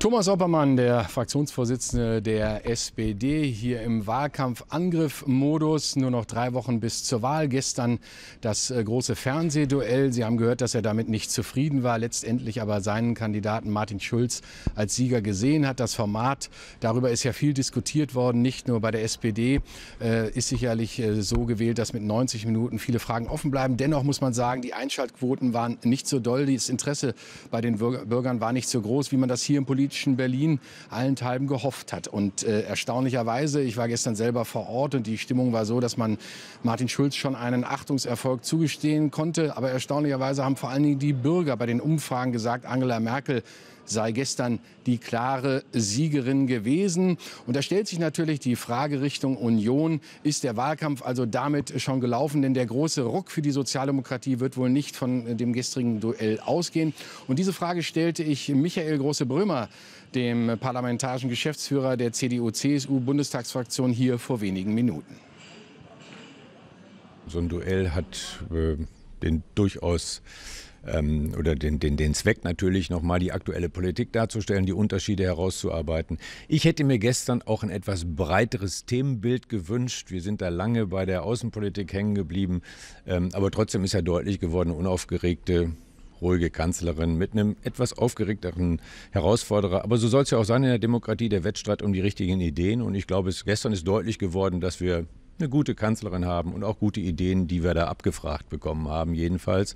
Thomas Oppermann, der Fraktionsvorsitzende der SPD, hier im Wahlkampfangriff-Modus. Nur noch drei Wochen bis zur Wahl. Gestern das äh, große Fernsehduell. Sie haben gehört, dass er damit nicht zufrieden war, letztendlich aber seinen Kandidaten Martin Schulz als Sieger gesehen hat. Das Format, darüber ist ja viel diskutiert worden, nicht nur bei der SPD, äh, ist sicherlich äh, so gewählt, dass mit 90 Minuten viele Fragen offen bleiben. Dennoch muss man sagen, die Einschaltquoten waren nicht so doll. Das Interesse bei den Bürgern war nicht so groß, wie man das hier im politischen politischen Berlin allenthalben gehofft hat. Und äh, erstaunlicherweise, ich war gestern selber vor Ort und die Stimmung war so, dass man Martin Schulz schon einen Achtungserfolg zugestehen konnte. Aber erstaunlicherweise haben vor allen Dingen die Bürger bei den Umfragen gesagt, Angela Merkel sei gestern die klare Siegerin gewesen. Und da stellt sich natürlich die Frage Richtung Union, ist der Wahlkampf also damit schon gelaufen? Denn der große Ruck für die Sozialdemokratie wird wohl nicht von dem gestrigen Duell ausgehen. Und diese Frage stellte ich Michael Große-Brömer, dem parlamentarischen Geschäftsführer der CDU-CSU-Bundestagsfraktion, hier vor wenigen Minuten. So ein Duell hat äh, den durchaus ähm, oder den, den, den Zweck natürlich nochmal die aktuelle Politik darzustellen, die Unterschiede herauszuarbeiten. Ich hätte mir gestern auch ein etwas breiteres Themenbild gewünscht. Wir sind da lange bei der Außenpolitik hängen geblieben, ähm, aber trotzdem ist ja deutlich geworden, unaufgeregte ruhige Kanzlerin mit einem etwas aufgeregteren Herausforderer. Aber so soll es ja auch sein in der Demokratie, der Wettstreit um die richtigen Ideen. Und ich glaube, es, gestern ist deutlich geworden, dass wir eine gute Kanzlerin haben und auch gute Ideen, die wir da abgefragt bekommen haben, jedenfalls.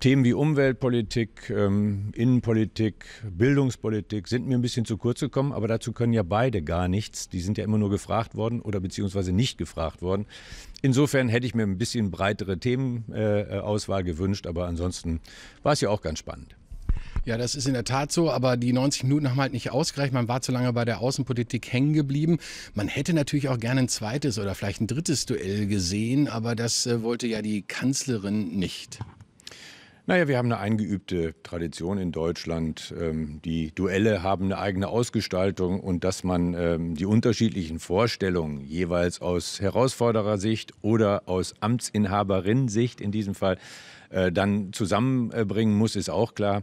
Themen wie Umweltpolitik, ähm, Innenpolitik, Bildungspolitik sind mir ein bisschen zu kurz gekommen, aber dazu können ja beide gar nichts. Die sind ja immer nur gefragt worden oder beziehungsweise nicht gefragt worden. Insofern hätte ich mir ein bisschen breitere Themenauswahl äh, gewünscht, aber ansonsten war es ja auch ganz spannend. Ja, das ist in der Tat so, aber die 90 Minuten haben halt nicht ausgereicht. Man war zu lange bei der Außenpolitik hängen geblieben. Man hätte natürlich auch gerne ein zweites oder vielleicht ein drittes Duell gesehen, aber das äh, wollte ja die Kanzlerin nicht. Naja, wir haben eine eingeübte Tradition in Deutschland. Ähm, die Duelle haben eine eigene Ausgestaltung und dass man ähm, die unterschiedlichen Vorstellungen jeweils aus Herausforderersicht oder aus Amtsinhaberin-Sicht in diesem Fall äh, dann zusammenbringen muss, ist auch klar.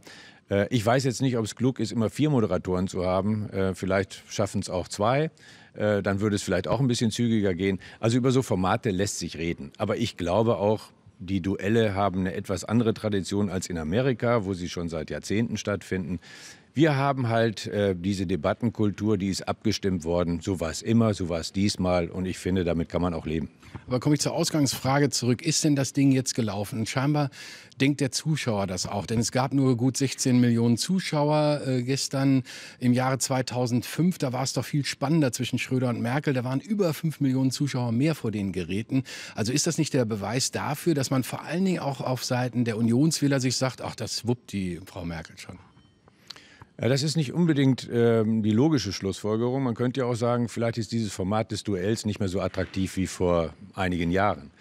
Äh, ich weiß jetzt nicht, ob es klug ist, immer vier Moderatoren zu haben. Äh, vielleicht schaffen es auch zwei. Äh, dann würde es vielleicht auch ein bisschen zügiger gehen. Also über so Formate lässt sich reden. Aber ich glaube auch, die Duelle haben eine etwas andere Tradition als in Amerika, wo sie schon seit Jahrzehnten stattfinden. Wir haben halt äh, diese Debattenkultur, die ist abgestimmt worden. So war es immer, so war es diesmal. Und ich finde, damit kann man auch leben. Aber komme ich zur Ausgangsfrage zurück. Ist denn das Ding jetzt gelaufen? Und scheinbar denkt der Zuschauer das auch. Denn es gab nur gut 16 Millionen Zuschauer äh, gestern im Jahre 2005. Da war es doch viel spannender zwischen Schröder und Merkel. Da waren über 5 Millionen Zuschauer mehr vor den Geräten. Also ist das nicht der Beweis dafür, dass man vor allen Dingen auch auf Seiten der Unionswähler sich sagt, ach, das wuppt die Frau Merkel schon? Ja, das ist nicht unbedingt ähm, die logische Schlussfolgerung. Man könnte ja auch sagen, vielleicht ist dieses Format des Duells nicht mehr so attraktiv wie vor einigen Jahren.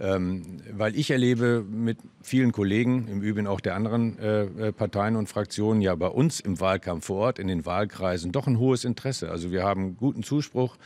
Ähm, weil ich erlebe mit vielen Kollegen, im Übrigen auch der anderen äh, äh Parteien und Fraktionen, ja bei uns im Wahlkampf vor Ort, in den Wahlkreisen, doch ein hohes Interesse. Also wir haben guten Zuspruch,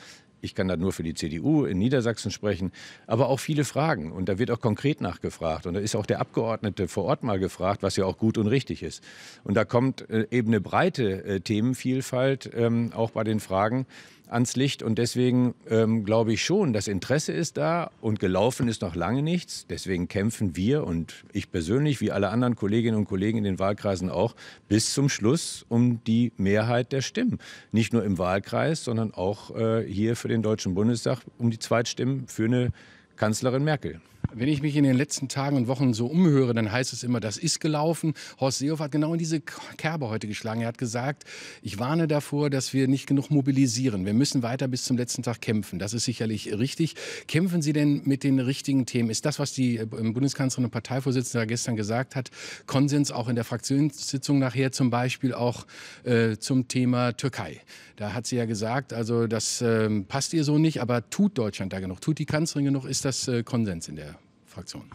ich kann da nur für die CDU in Niedersachsen sprechen, aber auch viele Fragen. Und da wird auch konkret nachgefragt. Und da ist auch der Abgeordnete vor Ort mal gefragt, was ja auch gut und richtig ist. Und da kommt äh, eben eine breite äh, Themenvielfalt ähm, auch bei den Fragen, ans Licht. Und deswegen ähm, glaube ich schon, das Interesse ist da und gelaufen ist noch lange nichts. Deswegen kämpfen wir und ich persönlich, wie alle anderen Kolleginnen und Kollegen in den Wahlkreisen auch, bis zum Schluss um die Mehrheit der Stimmen. Nicht nur im Wahlkreis, sondern auch äh, hier für den Deutschen Bundestag um die Zweitstimmen für eine Kanzlerin Merkel. Wenn ich mich in den letzten Tagen und Wochen so umhöre, dann heißt es immer, das ist gelaufen. Horst Seehofer hat genau in diese Kerbe heute geschlagen. Er hat gesagt, ich warne davor, dass wir nicht genug mobilisieren. Wir müssen weiter bis zum letzten Tag kämpfen. Das ist sicherlich richtig. Kämpfen Sie denn mit den richtigen Themen? Ist das, was die äh, Bundeskanzlerin und Parteivorsitzende gestern gesagt hat, Konsens auch in der Fraktionssitzung nachher, zum Beispiel auch äh, zum Thema Türkei? Da hat sie ja gesagt, also das äh, passt ihr so nicht, aber tut Deutschland da genug? Tut die Kanzlerin genug? Ist das äh, Konsens in der Fraktion.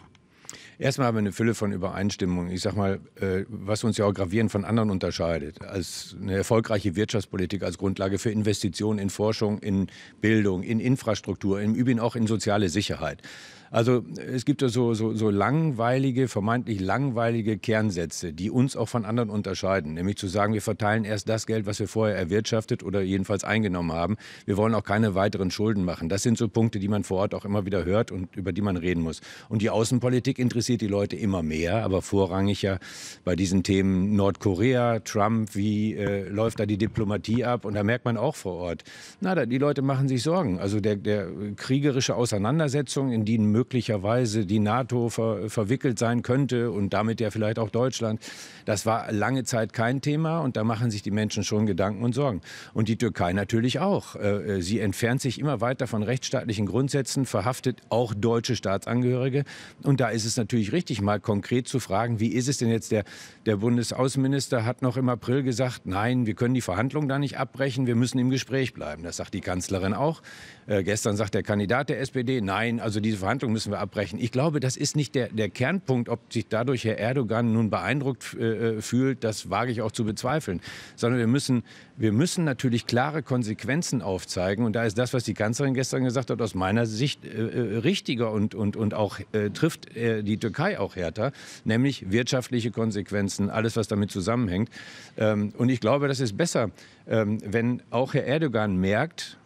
Erstmal haben wir eine Fülle von Übereinstimmungen. Ich sag mal, äh, was uns ja auch gravierend von anderen unterscheidet, als eine erfolgreiche Wirtschaftspolitik als Grundlage für Investitionen in Forschung, in Bildung, in Infrastruktur, im Übrigen auch in soziale Sicherheit. Also es gibt so, so, so langweilige, vermeintlich langweilige Kernsätze, die uns auch von anderen unterscheiden. Nämlich zu sagen, wir verteilen erst das Geld, was wir vorher erwirtschaftet oder jedenfalls eingenommen haben. Wir wollen auch keine weiteren Schulden machen. Das sind so Punkte, die man vor Ort auch immer wieder hört und über die man reden muss. Und die Außenpolitik interessiert interessiert die Leute immer mehr, aber vorrangig ja bei diesen Themen Nordkorea, Trump, wie äh, läuft da die Diplomatie ab? Und da merkt man auch vor Ort, na, da, die Leute machen sich Sorgen. Also der, der kriegerische Auseinandersetzung, in die möglicherweise die NATO ver, verwickelt sein könnte und damit ja vielleicht auch Deutschland, das war lange Zeit kein Thema und da machen sich die Menschen schon Gedanken und Sorgen. Und die Türkei natürlich auch. Äh, äh sie entfernt sich immer weiter von rechtsstaatlichen Grundsätzen, verhaftet auch deutsche Staatsangehörige. Und da ist es natürlich natürlich richtig, mal konkret zu fragen, wie ist es denn jetzt? Der, der Bundesaußenminister hat noch im April gesagt, nein, wir können die Verhandlungen da nicht abbrechen, wir müssen im Gespräch bleiben. Das sagt die Kanzlerin auch. Äh, gestern sagt der Kandidat der SPD, nein, also diese Verhandlungen müssen wir abbrechen. Ich glaube, das ist nicht der, der Kernpunkt, ob sich dadurch Herr Erdogan nun beeindruckt äh, äh, fühlt, das wage ich auch zu bezweifeln. Sondern wir müssen, wir müssen natürlich klare Konsequenzen aufzeigen. Und da ist das, was die Kanzlerin gestern gesagt hat, aus meiner Sicht äh, äh richtiger und, und, und auch äh, trifft die Türkei Türkei auch härter, nämlich wirtschaftliche Konsequenzen, alles, was damit zusammenhängt. Ähm, und ich glaube, das ist besser, ähm, wenn auch Herr Erdogan merkt,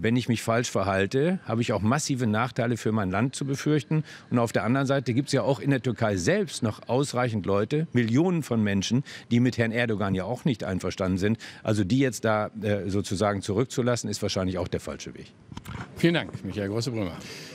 wenn ich mich falsch verhalte, habe ich auch massive Nachteile für mein Land zu befürchten. Und auf der anderen Seite gibt es ja auch in der Türkei selbst noch ausreichend Leute, Millionen von Menschen, die mit Herrn Erdogan ja auch nicht einverstanden sind. Also die jetzt da äh, sozusagen zurückzulassen, ist wahrscheinlich auch der falsche Weg. Vielen Dank, Michael Grosse-Brümmer.